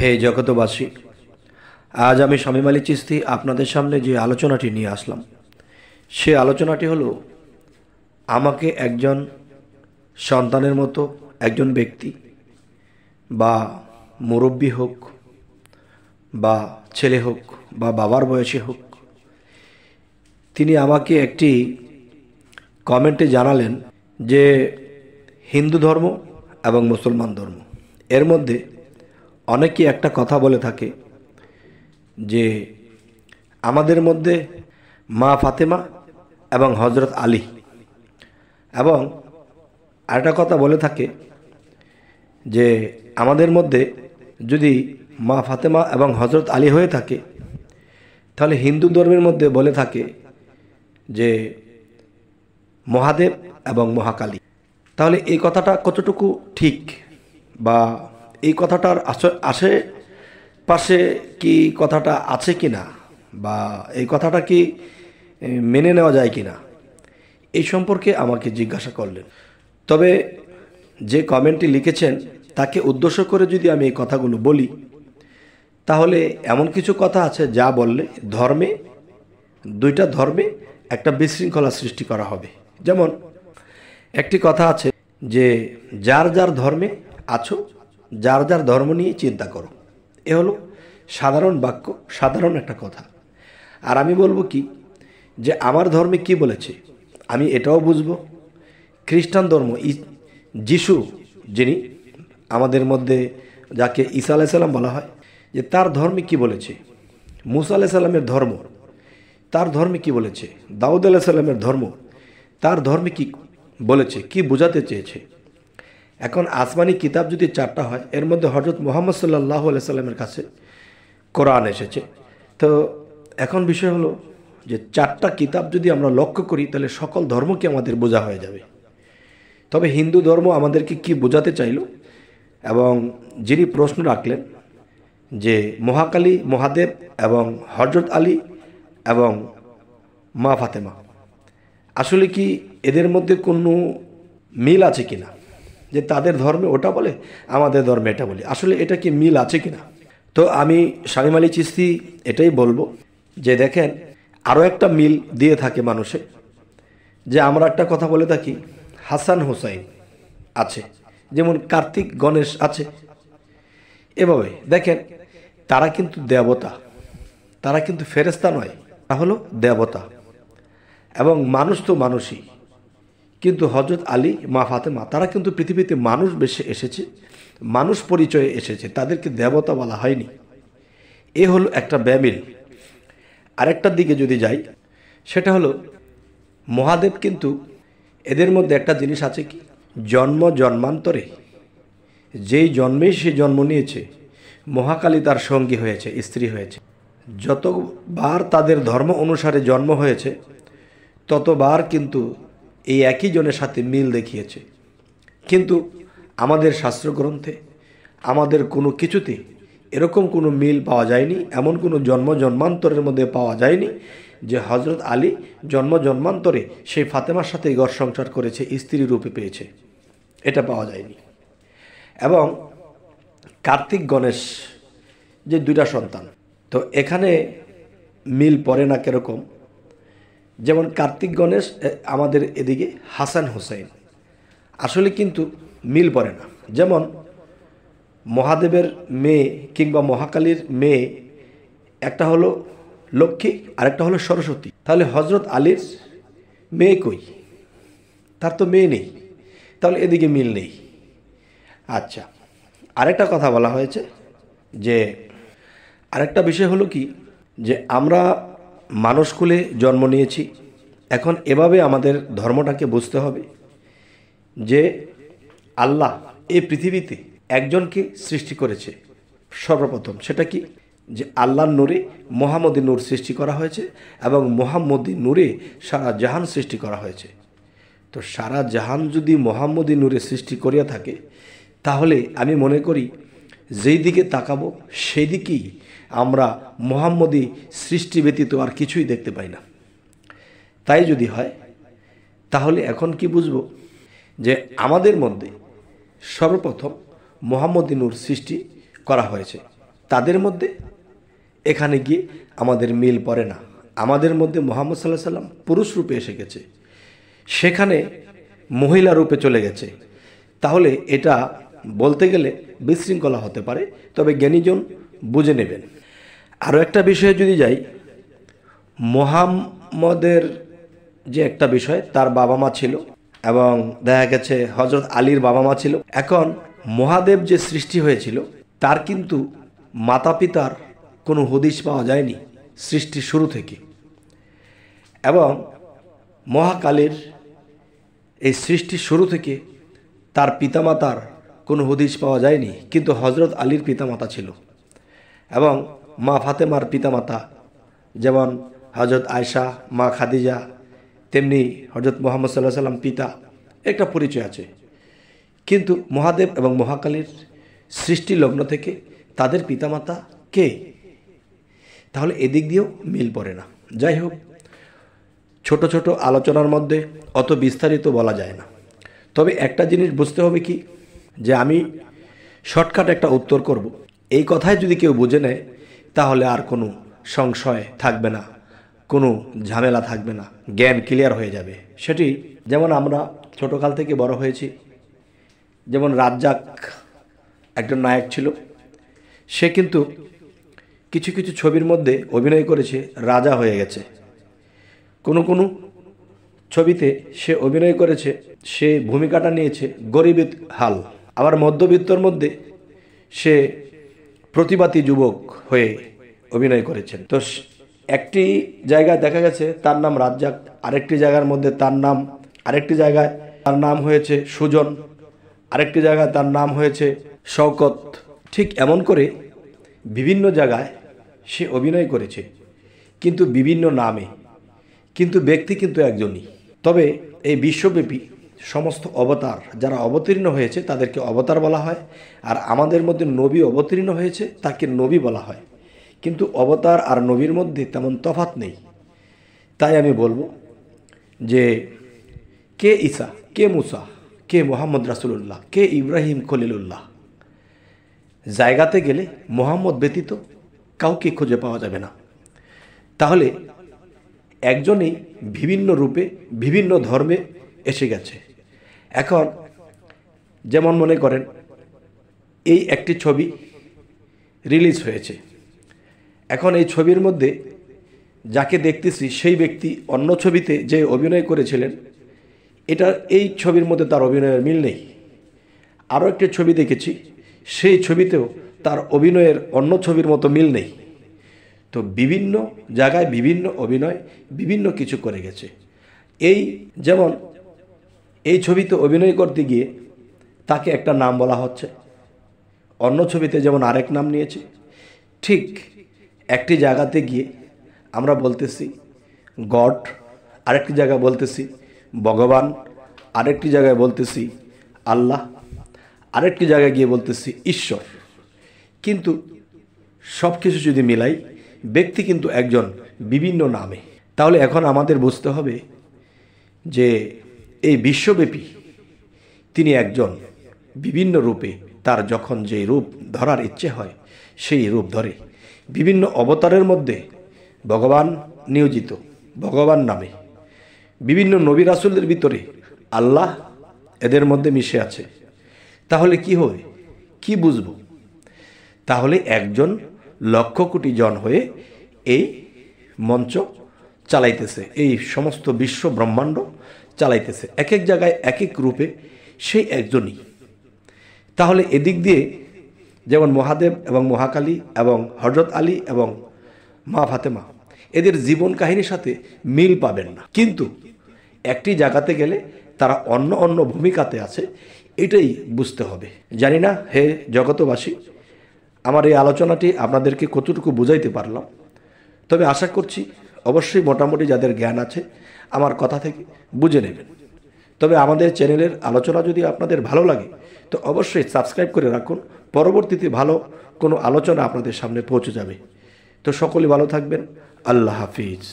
হে জগতবাসী আজ আমি স্বামী মালিক চিস্তি আপনাদের সামনে যে আলোচনাটি নিয়ে আসলাম সে আলোচনাটি হলো আমাকে একজন সন্তানের মতো একজন ব্যক্তি বা মুরব্বী হোক বা ছেলে হোক বা বাবার বয়সে হোক তিনি আমাকে একটি কমেন্টে জানালেন যে হিন্দু ধর্ম এবং মুসলমান ধর্ম এর মধ্যে অনেকে একটা কথা বলে থাকে যে আমাদের মধ্যে মা ফাতেমা এবং হজরত আলী এবং আরেকটা কথা বলে থাকে যে আমাদের মধ্যে যদি মা ফাতেমা এবং হজরত আলী হয়ে থাকে তাহলে হিন্দু ধর্মের মধ্যে বলে থাকে যে মহাদেব এবং মহাকালী তাহলে এই কথাটা কতটুকু ঠিক বা এই কথাটার আশেপাশে কি কথাটা আছে কি না বা এই কথাটা কি মেনে নেওয়া যায় কি না এই সম্পর্কে আমাকে জিজ্ঞাসা করলেন তবে যে কমেন্টটি লিখেছেন তাকে উদ্দেশ্য করে যদি আমি এই কথাগুলো বলি তাহলে এমন কিছু কথা আছে যা বললে ধর্মে দুইটা ধর্মে একটা বিশৃঙ্খলা সৃষ্টি করা হবে যেমন একটি কথা আছে যে যার যার ধর্মে আছো যার যার ধর্ম নিয়ে চিন্তা করো এ হলো সাধারণ বাক্য সাধারণ একটা কথা আর আমি বলবো কি যে আমার ধর্মে কি বলেছে আমি এটাও বুঝবো খ্রিস্টান ধর্ম যিশু যিনি আমাদের মধ্যে যাকে ঈসা আলাইসাল্লাম বলা হয় যে তার ধর্মে কি বলেছে মুসা আলাইসাল্লামের ধর্ম তার ধর্মে কি বলেছে দাউদ সাল্লামের ধর্ম তার ধর্মে কি বলেছে কি বোঝাতে চেয়েছে এখন আসমানি কিতাব যদি চারটা হয় এর মধ্যে হজরত মোহাম্মদ সাল্লাহ সাল্লামের কাছে কোরআন এসেছে তো এখন বিষয় হলো যে চারটা কিতাব যদি আমরা লক্ষ্য করি তাহলে সকল ধর্মকে আমাদের বোঝা হয়ে যাবে তবে হিন্দু ধর্ম আমাদেরকে কি বোঝাতে চাইল এবং যিনি প্রশ্ন রাখলেন যে মহাকালী মহাদেব এবং হজরত আলী এবং মা ফাতেমা আসলে কি এদের মধ্যে কোনো মিল আছে কিনা যে তাদের ধর্মে ওটা বলে আমাদের ধর্মে এটা বলি আসলে এটা কি মিল আছে কিনা তো আমি স্বামী মালি চিস্তি এটাই বলবো যে দেখেন আরও একটা মিল দিয়ে থাকে মানুষে যে আমরা একটা কথা বলে থাকি হাসান হোসাইন আছে যেমন কার্তিক গণেশ আছে এভাবে দেখেন তারা কিন্তু দেবতা তারা কিন্তু ফেরেস্তা নয় তা হলো দেবতা এবং মানুষ তো মানুষই কিন্তু হজরত আলী মা ফাতেমা তারা কিন্তু পৃথিবীতে মানুষ বেশি এসেছে মানুষ পরিচয়ে এসেছে তাদেরকে দেবতা বলা হয়নি এ হলো একটা ব্যামিল আরেকটার দিকে যদি যাই সেটা হলো মহাদেব কিন্তু এদের মধ্যে একটা জিনিস আছে কি জন্ম জন্মান্তরে যেই জন্মেই সে জন্ম নিয়েছে মহাকালী তার সঙ্গী হয়েছে স্ত্রী হয়েছে যতবার তাদের ধর্ম অনুসারে জন্ম হয়েছে ততবার কিন্তু এই একই জনের সাথে মিল দেখিয়েছে কিন্তু আমাদের শাস্ত্রগ্রন্থে আমাদের কোনো কিছুতে এরকম কোনো মিল পাওয়া যায়নি এমন কোনো জন্ম জন্মান্তরের মধ্যে পাওয়া যায়নি যে হজরত আলী জন্ম জন্মান্তরে সেই ফাতেমার সাথে গড় সংসার করেছে স্ত্রী রূপে পেয়েছে এটা পাওয়া যায়নি এবং কার্তিক গণেশ যে দুইটা সন্তান তো এখানে মিল পড়ে না কীরকম যেমন কার্তিক গণেশ আমাদের এদিকে হাসান হুসাইন আসলে কিন্তু মিল পড়ে না যেমন মহাদেবের মেয়ে কিংবা মহাকালীর মেয়ে একটা হলো লক্ষ্মী আরেকটা হলো সরস্বতী তাহলে হজরত আলীর মেয়ে কই তার তো মেয়ে নেই তাহলে এদিকে মিল নেই আচ্ছা আরেকটা কথা বলা হয়েছে যে আরেকটা বিষয় হলো কি যে আমরা মানুষকুলে জন্ম নিয়েছি এখন এভাবে আমাদের ধর্মটাকে বুঝতে হবে যে আল্লাহ এ পৃথিবীতে একজনকে সৃষ্টি করেছে সর্বপ্রথম সেটা কি যে আল্লাহর নূরে মোহাম্মদী নূর সৃষ্টি করা হয়েছে এবং মোহাম্মদী নূরে সারা জাহান সৃষ্টি করা হয়েছে তো সারা জাহান যদি মোহাম্মদী নূরে সৃষ্টি করিয়া থাকে তাহলে আমি মনে করি যেই দিকে তাকাবো সেই দিকেই আমরা মোহাম্মদী সৃষ্টি ব্যতীত আর কিছুই দেখতে পাই না তাই যদি হয় তাহলে এখন কি বুঝব যে আমাদের মধ্যে সর্বপ্রথম মোহাম্মদী নূর সৃষ্টি করা হয়েছে তাদের মধ্যে এখানে গিয়ে আমাদের মিল পড়ে না আমাদের মধ্যে মোহাম্মদ সাল্লাহ সাল্লাম পুরুষ রূপে এসে গেছে সেখানে মহিলা রূপে চলে গেছে তাহলে এটা বলতে গেলে বিশৃঙ্খলা হতে পারে তবে জ্ঞানীজন বুঝে নেবেন আরও একটা বিষয়ে যদি যাই মোহাম্মদের যে একটা বিষয় তার বাবা মা ছিল এবং দেখা গেছে হজরত আলীর বাবা মা ছিল এখন মহাদেব যে সৃষ্টি হয়েছিল তার কিন্তু মাতা পিতার কোনো হদিশ পাওয়া যায়নি সৃষ্টির শুরু থেকে এবং মহাকালের এই সৃষ্টির শুরু থেকে তার পিতামাতার কোনো হদিস পাওয়া যায়নি কিন্তু হজরত আলীর পিতামাতা ছিল এবং মা ফাতেমার পিতামাতা যেমন হজরত আয়সা মা খাদিজা তেমনি হজরত মোহাম্মদ সাল্লাহ সাল্লাম পিতা একটা পরিচয় আছে কিন্তু মহাদেব এবং মহাকালীর সৃষ্টি লগ্ন থেকে তাদের পিতামাতা কে তাহলে এদিক দিয়েও মিল পড়ে না যাই হোক ছোট ছোট আলোচনার মধ্যে অত বিস্তারিত বলা যায় না তবে একটা জিনিস বুঝতে হবে কি যে আমি শর্টকাট একটা উত্তর করব। এই কথায় যদি কেউ বুঝে নেয় তাহলে আর কোনো সংশয় থাকবে না কোনো ঝামেলা থাকবে না জ্ঞান ক্লিয়ার হয়ে যাবে সেটি যেমন আমরা ছোটোকাল থেকে বড় হয়েছি যেমন রাজ্জাক একজন নায়ক ছিল সে কিন্তু কিছু কিছু ছবির মধ্যে অভিনয় করেছে রাজা হয়ে গেছে কোনো কোনো ছবিতে সে অভিনয় করেছে সে ভূমিকাটা নিয়েছে গরিবের হাল আবার মধ্যবিত্তর মধ্যে সে প্রতিবাদী যুবক হয়ে অভিনয় করেছেন তো একটি জায়গায় দেখা গেছে তার নাম রাজ্জাক আরেকটি জায়গার মধ্যে তার নাম আরেকটি জায়গায় তার নাম হয়েছে সুজন আরেকটি জায়গায় তার নাম হয়েছে শওকত ঠিক এমন করে বিভিন্ন জায়গায় সে অভিনয় করেছে কিন্তু বিভিন্ন নামে কিন্তু ব্যক্তি কিন্তু একজনই তবে এই বিশ্বব্যাপী সমস্ত অবতার যারা অবতীর্ণ হয়েছে তাদেরকে অবতার বলা হয় আর আমাদের মধ্যে নবী অবতীর্ণ হয়েছে তাকে নবী বলা হয় কিন্তু অবতার আর নবীর মধ্যে তেমন তফাত নেই তাই আমি বলবো যে কে ঈসা কে মুসা কে মোহাম্মদ রাসুলুল্লাহ কে ইব্রাহিম খলিলুল্লাহ জায়গাতে গেলে মোহাম্মদ ব্যতীত কাউকে খুঁজে পাওয়া যাবে না তাহলে একজনই বিভিন্ন রূপে বিভিন্ন ধর্মে এসে গেছে এখন যেমন মনে করেন এই একটি ছবি রিলিজ হয়েছে এখন এই ছবির মধ্যে যাকে দেখতেছি সেই ব্যক্তি অন্য ছবিতে যে অভিনয় করেছিলেন এটা এই ছবির মধ্যে তার অভিনয়ের মিল নেই আরও একটি ছবি দেখেছি সেই ছবিতেও তার অভিনয়ের অন্য ছবির মতো মিল নেই তো বিভিন্ন জায়গায় বিভিন্ন অভিনয় বিভিন্ন কিছু করে গেছে এই যেমন এই ছবিতে অভিনয় করতে গিয়ে তাকে একটা নাম বলা হচ্ছে অন্য ছবিতে যেমন আরেক নাম নিয়েছে ঠিক একটি জায়গাতে গিয়ে আমরা বলতেছি গড আরেকটি জায়গায় বলতেছি ভগবান আরেকটি জায়গায় বলতেছি আল্লাহ আরেকটি জায়গায় গিয়ে বলতেছি ঈশ্বর কিন্তু সব কিছু যদি মিলাই ব্যক্তি কিন্তু একজন বিভিন্ন নামে তাহলে এখন আমাদের বুঝতে হবে যে এই বিশ্বব্যাপী তিনি একজন বিভিন্ন রূপে তার যখন যে রূপ ধরার ইচ্ছে হয় সেই রূপ ধরে বিভিন্ন অবতারের মধ্যে ভগবান নিয়োজিত ভগবান নামে বিভিন্ন নবী রাসুলদের ভিতরে আল্লাহ এদের মধ্যে মিশে আছে তাহলে কি হয় কি বুঝব তাহলে একজন লক্ষ কোটি জন হয়ে এই মঞ্চ চালাইতেছে এই সমস্ত বিশ্ব ব্রহ্মাণ্ড চালাইতেছে এক এক জায়গায় এক এক রূপে সেই একজনই তাহলে এদিক দিয়ে যেমন মহাদেব এবং মহাকালী এবং হজরত আলী এবং মা ফাতেমা এদের জীবন কাহিনীর সাথে মিল পাবেন না কিন্তু একটি জায়গাতে গেলে তারা অন্য অন্য ভূমিকাতে আছে এটাই বুঝতে হবে জানি না হে জগতবাসী আমার এই আলোচনাটি আপনাদেরকে কতটুকু বুঝাইতে পারলাম তবে আশা করছি অবশ্যই মোটামুটি যাদের জ্ঞান আছে আমার কথা থেকে বুঝে নেবেন তবে আমাদের চ্যানেলের আলোচনা যদি আপনাদের ভালো লাগে তো অবশ্যই সাবস্ক্রাইব করে রাখুন পরবর্তীতে ভালো কোনো আলোচনা আপনাদের সামনে পৌঁছে যাবে তো সকলে ভালো থাকবেন আল্লাহ হাফিজ